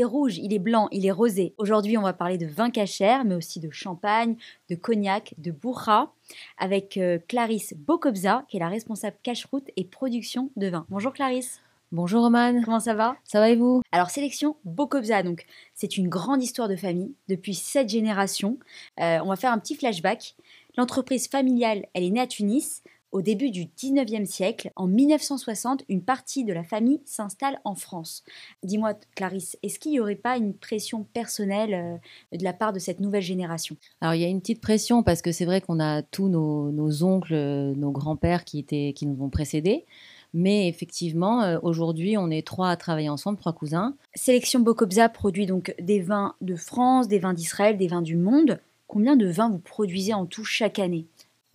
est rouge, il est blanc, il est rosé. Aujourd'hui, on va parler de vin cachère, mais aussi de champagne, de cognac, de bourra, avec euh, Clarisse Bokobza, qui est la responsable cache-route et production de vin. Bonjour Clarisse. Bonjour Roman. Comment ça va Ça va et vous Alors sélection Bocobza, donc c'est une grande histoire de famille depuis sept générations. Euh, on va faire un petit flashback. L'entreprise familiale, elle est née à Tunis, au début du 19e siècle, en 1960, une partie de la famille s'installe en France. Dis-moi, Clarisse, est-ce qu'il n'y aurait pas une pression personnelle euh, de la part de cette nouvelle génération Alors, il y a une petite pression parce que c'est vrai qu'on a tous nos, oncles, euh, nos grands-pères qui, étaient, qui nous ont précédés. Mais effectivement, euh, aujourd'hui, on est trois à travailler ensemble, trois cousins. Sélection Bokobza produit donc des vins de France, des vins d'Israël, des vins du monde. Combien de vins vous produisez en tout chaque année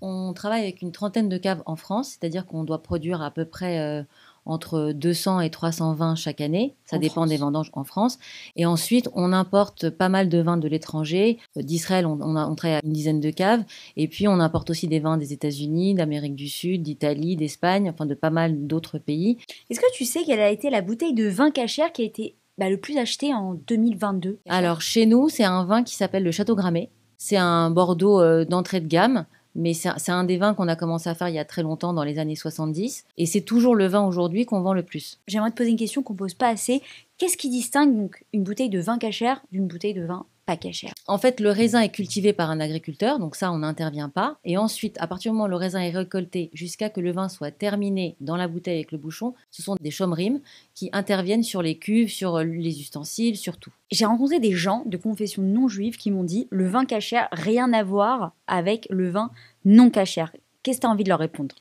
on travaille avec une trentaine de caves en France, c'est-à-dire qu'on doit produire à peu près euh, entre 200 et 320 chaque année. Ça dépend des vendanges en France. Et ensuite, on importe pas mal de vins de l'étranger. Euh, D'Israël, on, a, à une dizaine de caves. Et puis, on importe aussi des vins des États-Unis, d'Amérique du Sud, d'Italie, d'Espagne, enfin de pas mal d'autres pays. Est-ce que tu sais quelle a été la bouteille de vin cachère qui a été bah, le plus achetée en 2022 Alors, chez nous, c'est un vin qui s'appelle le Château Grammé. C'est un Bordeaux euh, d'entrée de gamme mais c'est un des vins qu'on a commencé à faire il y a très longtemps, dans les années 70, et c'est toujours le vin aujourd'hui qu'on vend le plus. J'aimerais te poser une question qu'on ne pose pas assez. Qu'est-ce qui distingue donc une bouteille de vin cachère d'une bouteille de vin en fait, le raisin est cultivé par un agriculteur, donc ça, on n'intervient pas. Et ensuite, à partir du moment où le raisin est récolté jusqu'à que le vin soit terminé dans la bouteille avec le bouchon, ce sont des chomrimes qui interviennent sur les cuves, sur euh, les ustensiles, sur tout. J'ai rencontré des gens de confession non juive qui m'ont dit le vin cachère, rien à voir avec le vin non cachère. Qu'est-ce que tu as envie de leur répondre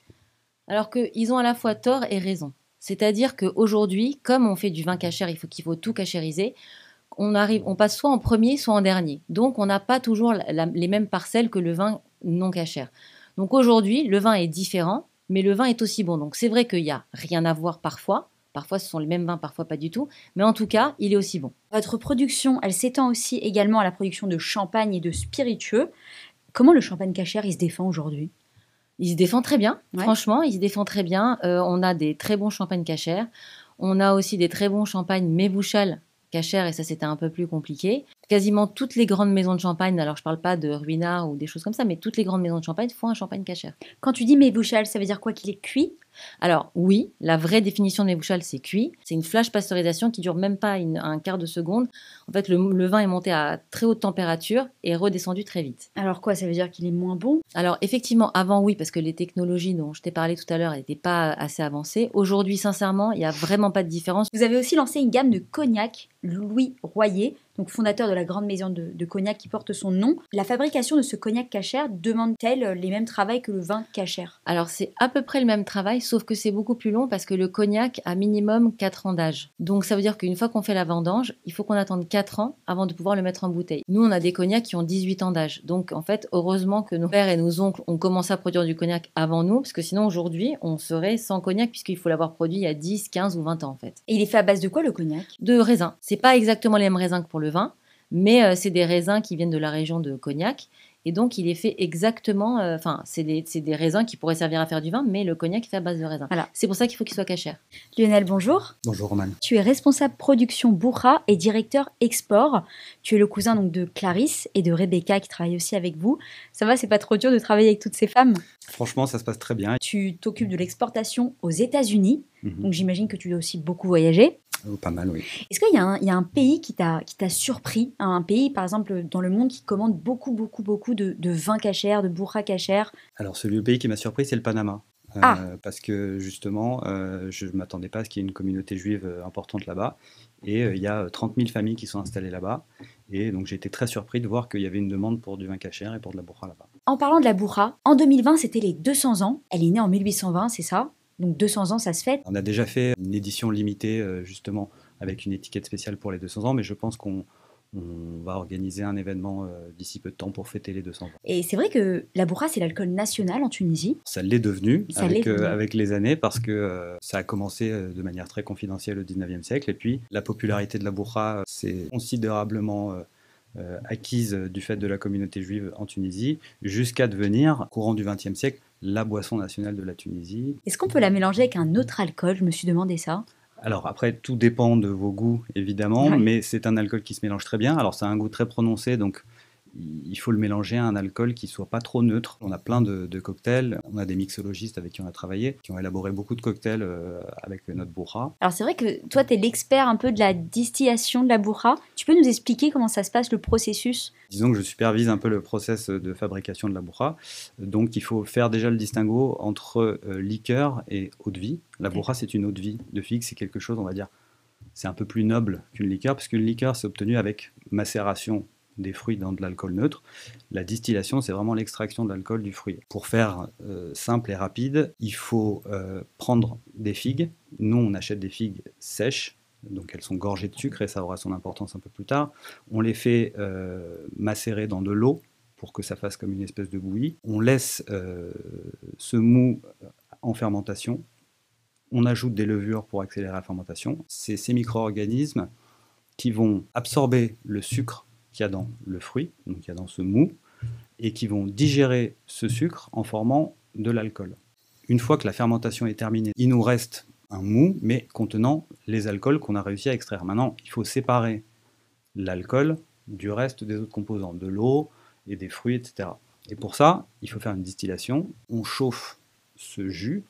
Alors qu'ils ont à la fois tort et raison. C'est-à-dire qu'aujourd'hui, comme on fait du vin cachère, il faut qu'il faut tout cachériser on arrive, on passe soit en premier, soit en dernier. Donc, on n'a pas toujours les mêmes parcelles que le vin non cachère. Donc aujourd'hui, le vin est différent, mais le vin est aussi bon. Donc c'est vrai qu'il n'y a rien à voir parfois. Parfois, ce sont les mêmes vins, parfois pas du tout. Mais en tout cas, il est aussi bon. Votre production, elle s'étend aussi également à la production de champagne et de spiritueux. Comment le champagne cachère, il se défend aujourd'hui Il se défend très bien. Franchement, il se défend très bien. Euh, on a des très bons champagnes cachères. On a aussi des très bons champagnes mébouchales cachère et ça c'était un peu plus compliqué quasiment toutes les grandes maisons de champagne, alors je ne parle pas de Ruinard ou des choses comme ça, mais toutes les grandes maisons de champagne font un champagne cachère. Quand tu dis mébouchal, ça veut dire quoi Qu'il est cuit Alors oui, la vraie définition de mébouchal, c'est cuit. C'est une flash pasteurisation qui dure même pas un quart de seconde. En fait, le, le, vin est monté à très haute température et redescendu très vite. Alors quoi Ça veut dire qu'il est moins bon Alors effectivement, avant oui, parce que les technologies dont je t'ai parlé tout à l'heure n'étaient pas assez avancées. Aujourd'hui, sincèrement, il n'y a vraiment pas de différence. Vous avez aussi lancé une gamme de cognac Louis Royer fondateur de la grande maison de, cognac qui porte son nom. La fabrication de ce cognac cachère demande-t-elle euh, les mêmes travaux que le vin cachère Alors c'est à peu près le même travail, sauf que c'est beaucoup plus long parce que le cognac a minimum 4 ans d'âge. Donc ça veut dire qu'une fois qu'on fait la vendange, il faut qu'on attende 4 ans avant de pouvoir le mettre en bouteille. Nous, on a des cognacs qui ont 18 ans d'âge. Donc en fait, heureusement que nos pères et nos oncles ont commencé à produire du cognac avant nous, parce que sinon aujourd'hui, on serait sans cognac puisqu'il faut l'avoir produit il y a 10, 15 ou 20 ans en fait. Et il est fait à base de quoi le cognac De raisins. C'est pas exactement les mêmes raisins que pour le vin, mais euh, c'est des raisins qui viennent de la région de Cognac. Et donc, il est fait exactement. Euh, enfin, c'est des, raisins qui pourraient servir à faire du vin, mais le cognac est fait à base de raisins. Voilà. C'est pour ça qu'il faut qu'il soit caché. Lionel, bonjour. Bonjour, Roman. Tu es responsable production Bourra et directeur export. Tu es le cousin donc de Clarisse et de Rebecca qui travaillent aussi avec vous. Ça va, c'est pas trop dur de travailler avec toutes ces femmes Franchement, ça se passe très bien. Tu t'occupes de l'exportation aux États-Unis. Mhm. Donc, j'imagine que tu as aussi beaucoup voyagé. Oh, pas mal, oui. Est-ce qu'il y, a un pays qui t'a surpris Un pays, par exemple, dans le monde qui commande beaucoup, beaucoup, beaucoup de, de vins de bourra cachères Alors, celui, le pays qui m'a surpris, c'est le Panama. Euh, ah! parce que justement, euh, je ne m'attendais pas à ce qu'il y ait une communauté juive euh, importante là-bas. Et il y a 30 000 familles qui sont installées là-bas. Et donc j'ai été très surpris de voir qu'il y avait une demande pour du vin cachère et pour de la bourra là-bas. En parlant de la bourra, en 2020, c'était les 200 ans. Elle est née en 1820, c'est ça donc 200 ans, ça se fait. On a déjà fait une édition limitée, euh, justement, avec une étiquette spéciale pour les 200 ans, mais je pense qu'on va organiser un événement euh, d'ici peu de temps pour fêter les 200 ans. Et c'est vrai que la bourra, c'est l'alcool national en Tunisie. Ça l'est devenu, euh, avec, les années parce que ça a commencé de manière très confidentielle au 19e siècle. Et puis la popularité de la bourra s'est considérablement acquise du fait de la communauté juive en Tunisie jusqu'à devenir, courant du 20e siècle, la boisson nationale de la Tunisie. Est-ce qu'on peut la mélanger avec un autre alcool Je me suis demandé ça. Alors après, tout dépend de vos goûts, évidemment, mais c'est un alcool qui se mélange très bien. Alors ça a un goût très prononcé, donc il faut le mélanger à un alcool qui soit pas trop neutre. On a plein de, cocktails, on a des mixologistes avec qui on a travaillé, qui ont élaboré beaucoup de cocktails euh, avec notre bourra. Alors c'est vrai que toi, tu es l'expert un peu de la distillation de la bourra. Tu peux nous expliquer comment ça se passe, le processus Disons que je supervise un peu le process de fabrication de la bourra. Donc il faut faire déjà le distinguo entre euh, liqueur et eau de vie. La bourra, c'est une eau de vie. De figue, c'est quelque chose, on va dire, c'est un peu plus noble qu'une liqueur, parce qu'une liqueur, c'est obtenu avec macération des fruits dans de l'alcool neutre. La distillation, c'est vraiment l'extraction de l'alcool du fruit. Pour faire euh, simple et rapide, il faut euh, prendre des figues. Nous, on achète des figues sèches, donc elles sont gorgées de sucre et ça aura son importance un peu plus tard. On les fait euh, macérer dans de l'eau pour que ça fasse comme une espèce de bouillie. On laisse ce mou en fermentation. On ajoute des levures pour accélérer la fermentation. C'est ces micro-organismes qui vont absorber le sucre qu'il y a dans le fruit, donc il y a dans ce mou, et qui vont digérer ce sucre en formant de l'alcool. Une fois que la fermentation est terminée, il nous reste un mou, mais contenant les alcools qu'on a réussi à extraire. Maintenant, il faut séparer l'alcool du reste des autres composants, de l'eau et des fruits, etc. Et pour ça, il faut faire une distillation. On chauffe ce jus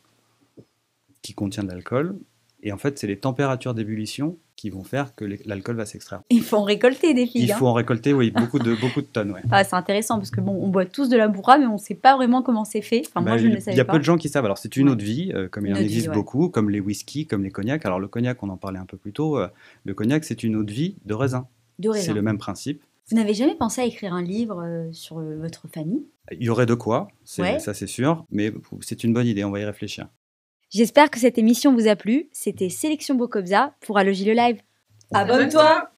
qui contient de l'alcool, et en fait, c'est les températures d'ébullition qui vont faire que l'alcool va s'extraire. Il faut en récolter des filles. Il faut en hein. récolter, oui, beaucoup de, beaucoup de tonnes. Ah, c'est intéressant parce que bon, on boit tous de la bourra, mais on ne sait pas vraiment comment c'est fait. Enfin, bah, je il, y a pas. peu de gens qui savent. Alors, c'est une eau de vie, euh, comme il en existe beaucoup, comme les whisky, comme les cognacs. Alors, le cognac, on en parlait un peu plus tôt. Euh, le cognac, c'est une eau de vie de raisin. De raisin. C'est le même principe. Vous n'avez jamais pensé à écrire un livre euh, sur votre famille Il y aurait de quoi, ça c'est sûr, mais c'est une bonne idée, on va y réfléchir. J'espère que cette émission vous a plu. C'était Sélection Bocobza pour Allogie le Live. Abonne-toi